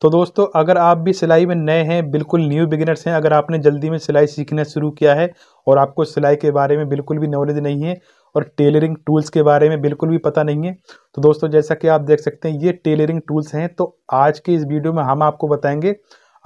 तो दोस्तों अगर आप भी सिलाई में नए हैं बिल्कुल न्यू बिगिनर्स हैं अगर आपने जल्दी में सिलाई सीखना शुरू किया है और आपको सिलाई के बारे में बिल्कुल भी नॉलेज नहीं है और टेलरिंग टूल्स के बारे में बिल्कुल भी पता नहीं है तो दोस्तों जैसा कि आप देख सकते हैं ये टेलरिंग टूल्स हैं तो आज के इस वीडियो में हम आपको बताएंगे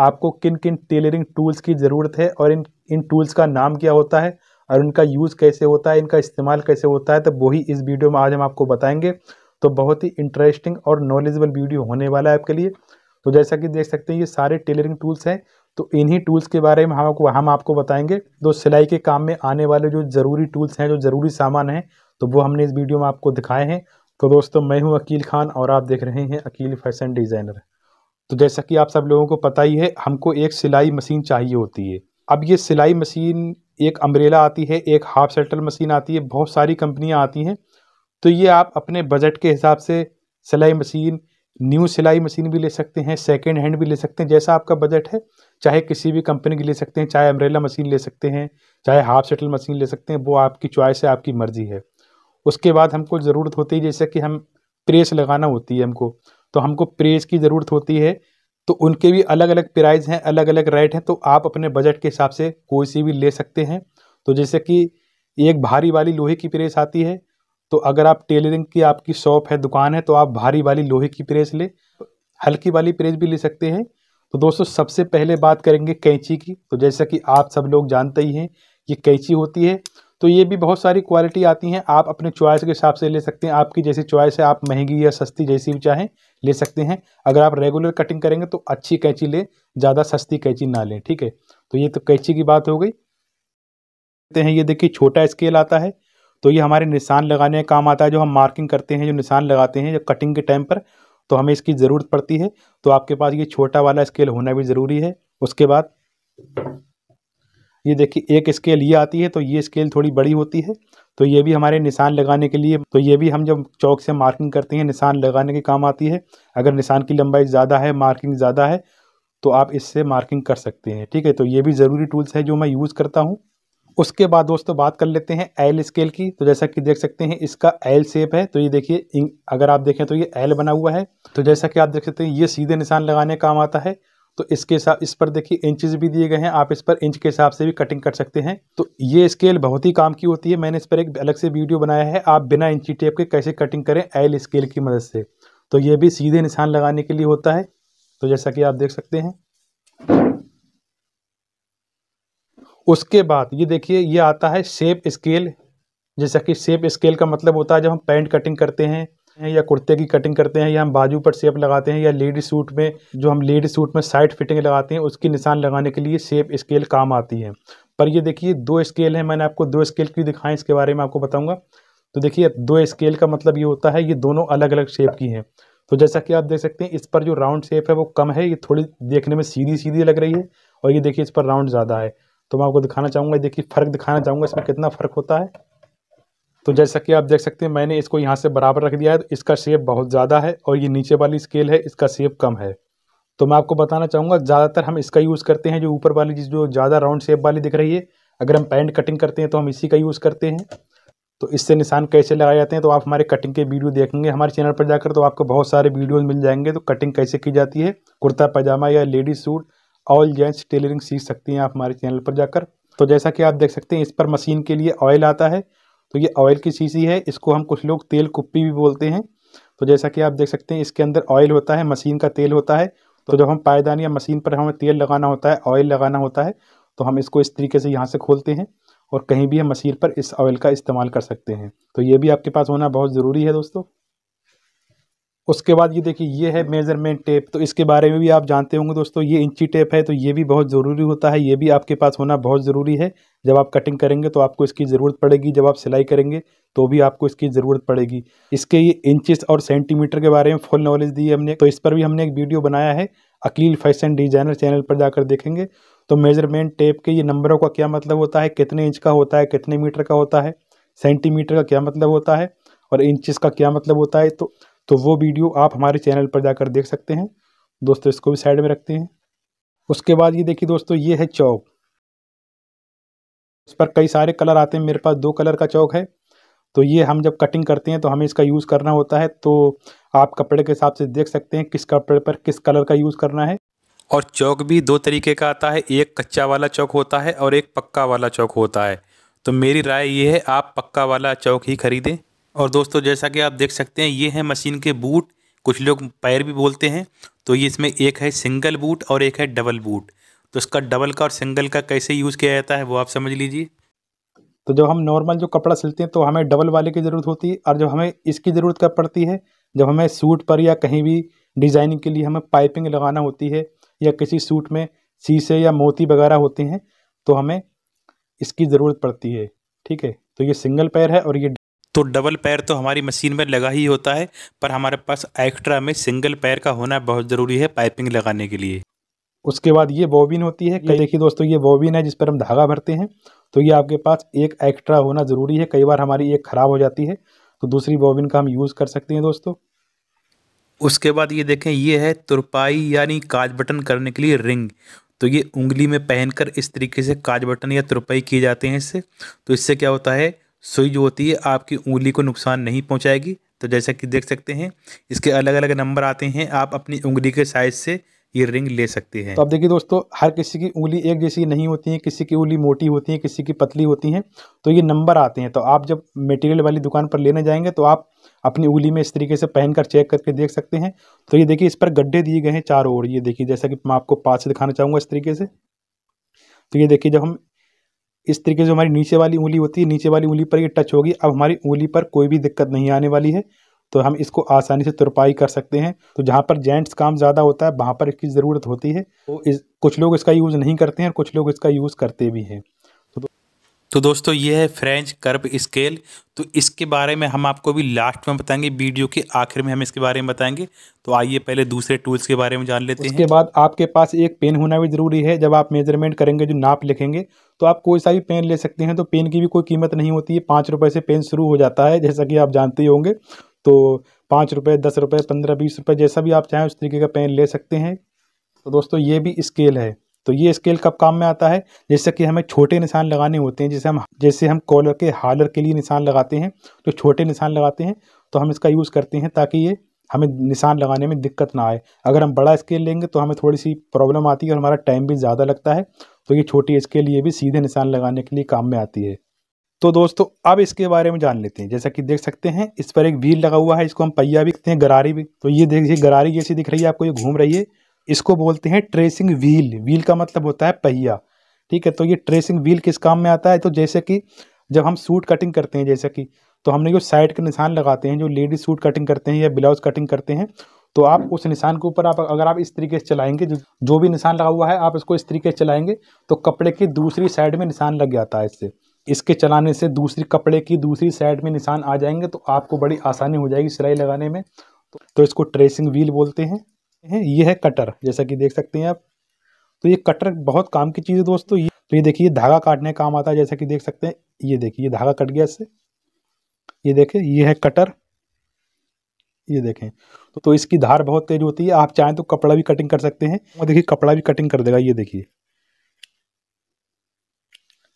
आपको किन किन टेलरिंग टूल्स की ज़रूरत है और इन इन टूल्स का नाम क्या होता है और उनका यूज़ कैसे होता है इनका इस्तेमाल कैसे होता है तो वही इस वीडियो में आज हम आपको बताएंगे तो बहुत ही इंटरेस्टिंग और नॉलेजबल वीडियो होने वाला है आपके लिए तो जैसा कि देख सकते हैं ये सारे टेलरिंग टूल्स हैं तो इन्हीं टूल्स के बारे में हम आपको हम आपको बताएंगे तो सिलाई के काम में आने वाले जो ज़रूरी टूल्स हैं जो ज़रूरी सामान हैं तो वो हमने इस वीडियो में आपको दिखाए हैं तो दोस्तों मैं हूँ अकील खान और आप देख रहे हैं अकील फैशन डिज़ाइनर तो जैसा कि आप सब लोगों को पता ही है हमको एक सिलाई मशीन चाहिए होती है अब ये सिलाई मशीन एक अम्ब्रेला आती है एक हाफ सेटल मशीन आती है बहुत सारी कंपनियाँ आती हैं तो ये आप अपने बजट के हिसाब से सिलाई मशीन न्यू सिलाई मशीन भी ले सकते हैं सेकेंड हैंड भी ले सकते हैं जैसा आपका बजट है चाहे किसी भी कंपनी की ले सकते हैं चाहे अम्ब्रेला मशीन ले सकते हैं चाहे हाफ सेटल मशीन ले सकते हैं वो आपकी चॉइस है आपकी मर्ज़ी है उसके बाद हमको ज़रूरत होती है जैसे कि हम प्रेस लगाना होती है हमको तो हमको प्रेस की ज़रूरत होती है तो उनके भी अलग अलग प्राइस हैं अलग अलग रेट हैं तो आप अपने बजट के हिसाब से कोई सी भी ले सकते हैं तो जैसे कि एक भारी वाली लोहे की प्रेस आती है तो अगर आप टेलरिंग की आपकी शॉप है दुकान है तो आप भारी वाली लोहे की प्रेस ले हल्की वाली प्रेस भी ले सकते हैं तो दोस्तों सबसे पहले बात करेंगे कैंची की तो जैसा कि आप सब लोग जानते ही हैं ये कैंची होती है तो ये भी बहुत सारी क्वालिटी आती हैं आप अपने चॉइस के हिसाब से ले सकते हैं आपकी जैसी चॉइस है आप महंगी या सस्ती जैसी भी चाहें ले सकते हैं अगर आप रेगुलर कटिंग करेंगे तो अच्छी कैंची लें ज़्यादा सस्ती कैंची ना लें ठीक है तो ये तो कैंची की बात हो गई हैं ये देखिए छोटा स्केल आता है तो ये हमारे निशान लगाने का काम आता है जो हम मार्किंग करते हैं जो निशान लगाते हैं जो कटिंग के टाइम पर तो हमें इसकी ज़रूरत पड़ती है तो आपके पास ये छोटा वाला स्केल होना भी ज़रूरी है उसके बाद ये देखिए एक स्केल ये आती है तो ये स्केल थोड़ी बड़ी होती है तो ये भी हमारे निशान लगाने के लिए तो ये भी हम जब चौक से मार्किंग करते हैं निशान लगाने के काम आती है अगर निशान की लंबाई ज़्यादा है मार्किंग ज़्यादा है तो आप इससे मार्किंग कर सकते हैं ठीक है तो ये भी ज़रूरी टूल्स है जो मैं यूज़ करता हूँ उसके बाद दोस्तों बात कर लेते हैं एल स्केल की तो जैसा कि देख सकते हैं इसका एल शेप है तो ये देखिए अगर आप देखें तो ये एल बना हुआ है तो जैसा कि आप देख सकते हैं ये सीधे निशान लगाने काम आता है तो इसके साथ इस पर देखिए इंचज भी दिए गए हैं आप इस पर इंच के हिसाब से भी कटिंग कर सकते हैं तो ये स्केल बहुत ही काम की होती है मैंने इस पर एक अलग से वीडियो बनाया है आप बिना इंची टेप के कैसे कटिंग करें एल स्केल की मदद से तो ये भी सीधे निशान लगाने के लिए होता है तो जैसा कि आप देख सकते हैं उसके बाद ये देखिए ये आता है शेप स्केल जैसा कि शेप स्केल का मतलब होता है जब हम पैंट कटिंग करते हैं या कुर्ते की कटिंग करते हैं या हम बाजू पर शेप लगाते हैं या लेडीज सूट में जो हम लेडीज सूट में साइड फिटिंग लगाते हैं उसकी निशान लगाने के लिए शेप स्केल काम आती है पर ये देखिए दो स्केल है मैंने आपको दो स्केल क्यों दिखाएं इसके बारे में आपको बताऊंगा तो देखिए दो स्केल का मतलब ये होता है ये दोनों अलग अलग शेप की हैं तो जैसा कि आप देख सकते हैं इस पर जो राउंड शेप है वो कम है ये थोड़ी देखने में सीधी सीधी लग रही है और ये देखिए इस पर राउंड ज़्यादा है तो मैं आपको दिखाना चाहूँगा देखिए फ़र्क दिखाना चाहूँगा इसमें कितना फ़र्क होता है तो जैसा कि आप देख सकते हैं मैंने इसको यहाँ से बराबर रख दिया है तो इसका शेप बहुत ज़्यादा है और ये नीचे वाली स्केल है इसका शेप कम है तो मैं आपको बताना चाहूँगा ज़्यादातर हम इसका यूज़ करते हैं जो ऊपर वाली जो ज़्यादा राउंड शेप वाली दिख रही है अगर हम पैंट कटिंग करते हैं तो हम इसी का यूज़ करते हैं तो इससे निशान कैसे लगाए जाते हैं तो आप हमारे कटिंग के वीडियो देखेंगे हमारे चैनल पर जाकर तो आपको बहुत सारे वीडियोज़ मिल जाएंगे तो कटिंग कैसे की जाती है कुर्ता पैजामा या लेडीज सूट ऑयल जेंट्स टेलरिंग सीख सकती हैं आप हमारे चैनल पर जाकर तो जैसा कि आप देख सकते हैं इस पर मशीन के लिए ऑयल आता है तो ये ऑयल की शीशी है इसको हम कुछ लोग तेल कुप्पी भी बोलते हैं तो जैसा कि आप देख सकते हैं इसके अंदर ऑयल होता है मशीन का तेल होता है तो जब हम पायदान या मशीन पर हमें तेल लगाना होता है ऑयल लगाना होता है तो हम इसको इस तरीके से यहाँ से खोलते हैं और कहीं भी हम मशीन पर इस ऑयल का इस्तेमाल कर सकते हैं तो ये भी आपके पास होना बहुत ज़रूरी है दोस्तों उसके बाद ये देखिए ये है मेज़रमेंट टेप तो इसके बारे में भी आप जानते होंगे दोस्तों ये इंची टेप है तो ये भी बहुत ज़रूरी होता है ये भी आपके पास होना बहुत ज़रूरी है जब आप कटिंग करेंगे तो आपको इसकी ज़रूरत पड़ेगी जब आप सिलाई करेंगे तो भी आपको इसकी ज़रूरत पड़ेगी इसके ये इंचिस और सेंटीमीटर के बारे में फुल नॉलेज दी है हमने तो इस पर भी हमने एक वीडियो बनाया है अकील फैशन डिजाइनर चैनल पर जाकर देखेंगे तो मेजरमेंट टेप के ये नंबरों का क्या मतलब होता है कितने इंच का होता है कितने मीटर का होता है सेंटीमीटर का क्या मतलब होता है और इंचिस का क्या मतलब होता है तो तो वो वीडियो आप हमारे चैनल पर जाकर देख सकते हैं दोस्तों इसको भी साइड में रखते हैं उसके बाद ये देखिए दोस्तों ये है चौक इस पर कई सारे कलर आते हैं मेरे पास दो कलर का चौक है तो ये हम जब कटिंग करते हैं तो हमें इसका यूज़ करना होता है तो आप कपड़े के हिसाब से देख सकते हैं किस कपड़े पर किस कलर का यूज़ करना है और चौक भी दो तरीके का आता है एक कच्चा वाला चौक होता है और एक पक्का वाला चौक होता है तो मेरी राय ये है आप पक्का वाला चौक ही खरीदें और दोस्तों जैसा कि आप देख सकते हैं ये है मशीन के बूट कुछ लोग पैर भी बोलते हैं तो ये इसमें एक है सिंगल बूट और एक है डबल बूट तो इसका डबल का और सिंगल का कैसे यूज़ किया जाता है वो आप समझ लीजिए तो जब हम नॉर्मल जो कपड़ा सिलते हैं तो हमें डबल वाले की ज़रूरत होती है और जब हमें इसकी ज़रूरत कब पड़ती है जब हमें सूट पर या कहीं भी डिज़ाइनिंग के लिए हमें पाइपिंग लगाना होती है या किसी सूट में शीशे या मोती वगैरह होते हैं तो हमें इसकी ज़रूरत पड़ती है ठीक है तो ये सिंगल पैर है और ये तो डबल पैर तो हमारी मशीन में लगा ही होता है पर हमारे पास एक्स्ट्रा में सिंगल पैर का होना बहुत ज़रूरी है पाइपिंग लगाने के लिए उसके बाद ये बॉबिन होती है कई देखिए दोस्तों ये बॉबिन है जिस पर हम धागा भरते हैं तो ये आपके पास एक एक्स्ट्रा होना ज़रूरी है कई बार हमारी एक ख़राब हो जाती है तो दूसरी बॉबिन का हम यूज़ कर सकते हैं दोस्तों उसके बाद ये देखें ये है तुरपाई यानी काज बटन करने के लिए रिंग तो ये उंगली में पहनकर इस तरीके से काज बटन या तुरपाई किए जाते हैं इससे तो इससे क्या होता है सुई जो होती है आपकी उंगली को नुकसान नहीं पहुंचाएगी तो जैसा कि देख सकते हैं इसके अलग अलग नंबर आते हैं आप अपनी उंगली के साइज से ये रिंग ले सकते हैं तो आप देखिए दोस्तों हर किसी की उंगली एक जैसी नहीं होती है किसी की उंगली मोटी होती है किसी की पतली होती है तो ये नंबर आते हैं तो आप जब मटेरियल वाली दुकान पर लेने जाएंगे तो आप अपनी उंगली में इस तरीके से पहन कर चेक करके देख सकते हैं तो ये देखिए इस पर गड्ढे दिए गए हैं चारों ओर ये देखिए जैसा कि मैं आपको पास से दिखाना चाहूँगा इस तरीके से तो ये देखिए जब हम इस तरीके से हमारी नीचे वाली उंगली होती है नीचे वाली उंगली पर ये टच होगी अब हमारी उंगली पर कोई भी दिक्कत नहीं आने वाली है तो हम इसको आसानी से तुरपाई कर सकते हैं तो जहाँ पर जेंट्स काम ज़्यादा होता है वहाँ पर इसकी ज़रूरत होती है तो इस कुछ लोग इसका यूज़ नहीं करते हैं और कुछ लोग इसका यूज़ करते भी हैं तो दोस्तों ये है फ्रेंच कर्व स्केल तो इसके बारे में हम आपको भी लास्ट में बताएंगे वीडियो के आखिर में हम इसके बारे में बताएंगे तो आइए पहले दूसरे टूल्स के बारे में जान लेते उसके हैं इसके बाद आपके पास एक पेन होना भी ज़रूरी है जब आप मेजरमेंट करेंगे जो नाप लिखेंगे तो आप कोई सा भी पेन ले सकते हैं तो पेन की भी कोई कीमत नहीं होती है पाँच रुपये से पेन शुरू हो जाता है जैसा कि आप जानते ही होंगे तो पाँच रुपये दस रुपये पंद्रह बीस रुपये जैसा भी आप चाहें उस तरीके का पेन ले सकते हैं तो दोस्तों ये भी स्केल है तो ये स्केल कब काम में आता है जैसे कि हमें छोटे निशान लगाने होते हैं जैसे हम जैसे हम कॉलर के हालर के लिए निशान लगाते हैं तो छोटे निशान लगाते हैं तो हम इसका यूज़ करते हैं ताकि ये हमें निशान लगाने में दिक्कत ना आए अगर हम बड़ा स्केल लेंगे तो हमें थोड़ी सी प्रॉब्लम आती है और हमारा टाइम भी ज़्यादा लगता है तो ये छोटी स्केल ये भी सीधे निशान लगाने के लिए काम में आती है तो दोस्तों अब इसके बारे में जान लेते हैं जैसा कि देख सकते हैं इस पर एक व्हील लगा हुआ है इसको हम पहिया भी कहते हैं गरारी भी तो ये देखिए गरारी जैसी दिख रही है आपको ये घूम रही है इसको बोलते हैं ट्रेसिंग व्हील व्हील का मतलब होता है पहिया ठीक है तो ये ट्रेसिंग व्हील किस काम में आता है तो जैसे कि जब हम सूट कटिंग करते हैं जैसे कि तो हमने जो साइड के निशान लगाते हैं जो लेडीज सूट कटिंग करते हैं या ब्लाउज कटिंग करते हैं तो आप उस निशान के ऊपर आप अगर आप इस तरीके से चलाएंगे जो जो भी निशान लगा हुआ है आप इसको इस तरीके से चलाएंगे तो कपड़े की दूसरी साइड में निशान लग जाता है इससे इसके चलाने से दूसरी कपड़े की दूसरी साइड में निशान आ जाएंगे तो आपको बड़ी आसानी हो जाएगी सिलाई लगाने में तो, तो इसको ट्रेसिंग व्हील बोलते हैं हैं ये है कटर जैसा कि देख सकते हैं आप तो ये कटर बहुत काम की चीज़ है दोस्तों ये तो ये देखिए धागा काटने काम आता है जैसा कि देख सकते हैं ये देखिए ये धागा कट गया इससे ये देखें ये है कटर ये देखें तो, तो इसकी धार बहुत तेज होती है आप चाहें तो कपड़ा भी कटिंग कर सकते हैं और देखिए कपड़ा भी कटिंग कर देगा ये देखिए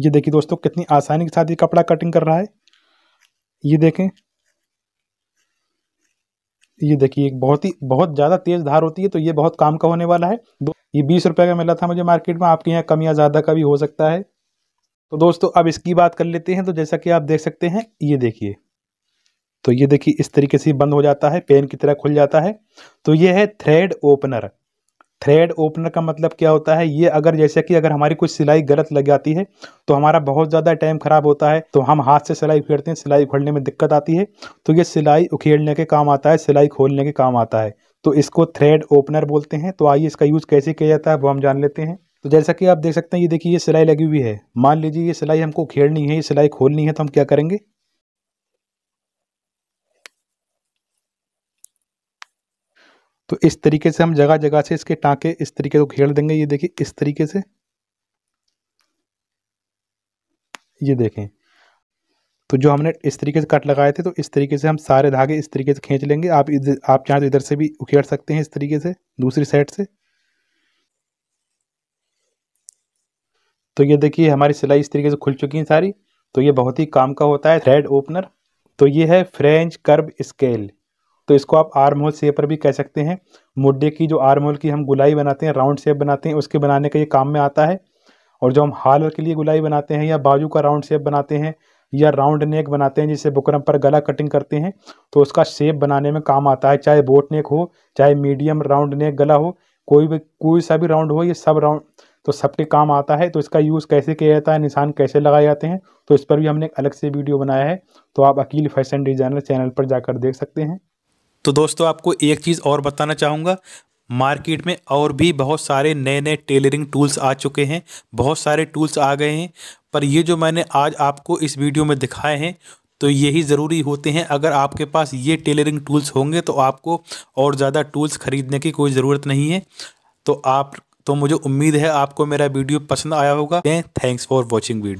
ये देखिए दोस्तों कितनी आसानी के साथ ये कपड़ा कटिंग कर रहा है ये देखें ये देखिए एक बहुत ही बहुत ज़्यादा तेज़ धार होती है तो ये बहुत काम का होने वाला है ये बीस रुपये का मिला था मुझे मार्केट में आपके यहाँ कम या ज़्यादा का भी हो सकता है तो दोस्तों अब इसकी बात कर लेते हैं तो जैसा कि आप देख सकते हैं ये देखिए तो ये देखिए इस तरीके से बंद हो जाता है पेन की तरह खुल जाता है तो ये है थ्रेड ओपनर थ्रेड ओपनर का मतलब क्या होता है ये अगर जैसे कि अगर हमारी कुछ सिलाई गलत लग जाती है तो हमारा बहुत ज़्यादा टाइम ख़राब होता है तो हम हाथ से सिलाई उखेड़ते हैं सिलाई उखड़ने में दिक्कत आती है तो ये सिलाई उखेड़ने के काम आता है सिलाई खोलने के काम आता है तो इसको थ्रेड ओपनर बोलते हैं तो आइए इसका यूज़ कैसे किया जाता है वो हम जान लेते हैं तो जैसा कि आप देख सकते हैं ये देखिए ये सिलाई लगी हुई है मान लीजिए ये सिलाई हमको उखेड़नी है ये सिलाई खोलनी है तो हम क्या करेंगे तो इस तरीके से हम जगह जगह से इसके टाँके इस तरीके को घेर देंगे ये देखिए इस तरीके से ये देखें तो जो हमने इस तरीके से कट लगाए थे तो इस तरीके से हम सारे धागे इस तरीके से खींच लेंगे आप इधर आप चाहे तो इधर से भी उखेड़ सकते हैं इस तरीके से दूसरी साइड से तो ये देखिए हमारी सिलाई इस तरीके से खुल चुकी है सारी तो ये बहुत ही काम का होता है थ्रेड ओपनर तो ये है फ्रेंच कर्ब स्केल तो इसको आप आर्म होल पर भी कह सकते हैं मुड्डे की जो आर्म होल की हम गुलाई बनाते हैं राउंड शेप बनाते हैं उसके बनाने का ये काम में आता है और जो हम हाल के लिए गुलाई बनाते हैं या बाजू का राउंड शेप बनाते हैं या राउंड नेक बनाते हैं जिसे बुकरम पर गला कटिंग करते हैं तो उसका शेप बनाने में काम आता है चाहे बोट नेक हो चाहे मीडियम राउंड नेक गला हो कोई भी कोई सा भी राउंड हो ये सब राउंड तो सबके काम आता है तो इसका यूज़ कैसे किया जाता है निशान कैसे लगाए जाते हैं तो इस पर भी हमने एक अलग से वीडियो बनाया है तो आप अकील फैशन डिज़ाइनर चैनल पर जाकर देख सकते हैं तो दोस्तों आपको एक चीज़ और बताना चाहूँगा मार्केट में और भी बहुत सारे नए नए टेलरिंग टूल्स आ चुके हैं बहुत सारे टूल्स आ गए हैं पर ये जो मैंने आज आपको इस वीडियो में दिखाए हैं तो यही ज़रूरी होते हैं अगर आपके पास ये टेलरिंग टूल्स होंगे तो आपको और ज़्यादा टूल्स ख़रीदने की कोई ज़रूरत नहीं है तो आप तो मुझे उम्मीद है आपको मेरा वीडियो पसंद आया होगा थैंक्स फॉर वॉचिंग वीडियो